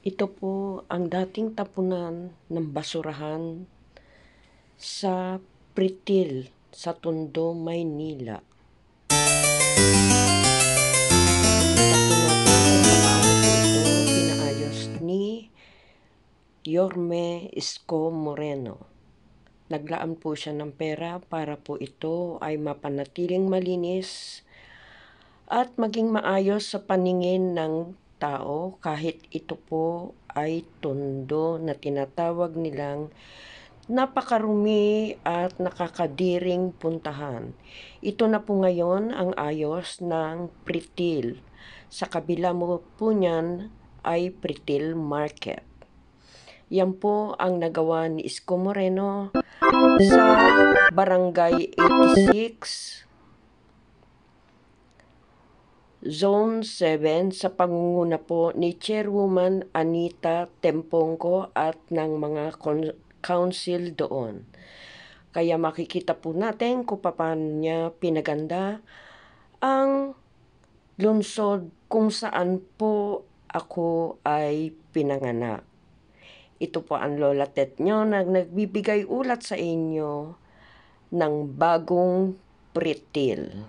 Ito po ang dating tapunan ng basurahan sa Pritil sa Tondo, Maynila. Pinaayos ni Yorme Isko Moreno. Naglaan po siya ng pera para po ito ay mapanatiling malinis at maging maayos sa paningin ng tao kahit ito po ay tondo na tinatawag nilang napakarumi at nakakadiring puntahan. Ito na po ngayon ang ayos ng Pritil. Sa kabila mo po niyan ay Pritil Market. Yan po ang nagawa ni Isko Moreno sa Barangay 86 Zone 7 sa pangunguna po ni Chairwoman Anita Tempongko at ng mga council doon. Kaya makikita po natin kung paano niya pinaganda ang lungsod kung saan po ako ay pinanganak. Ito po ang Lola Tet nyo na nagbibigay ulat sa inyo ng bagong pretil.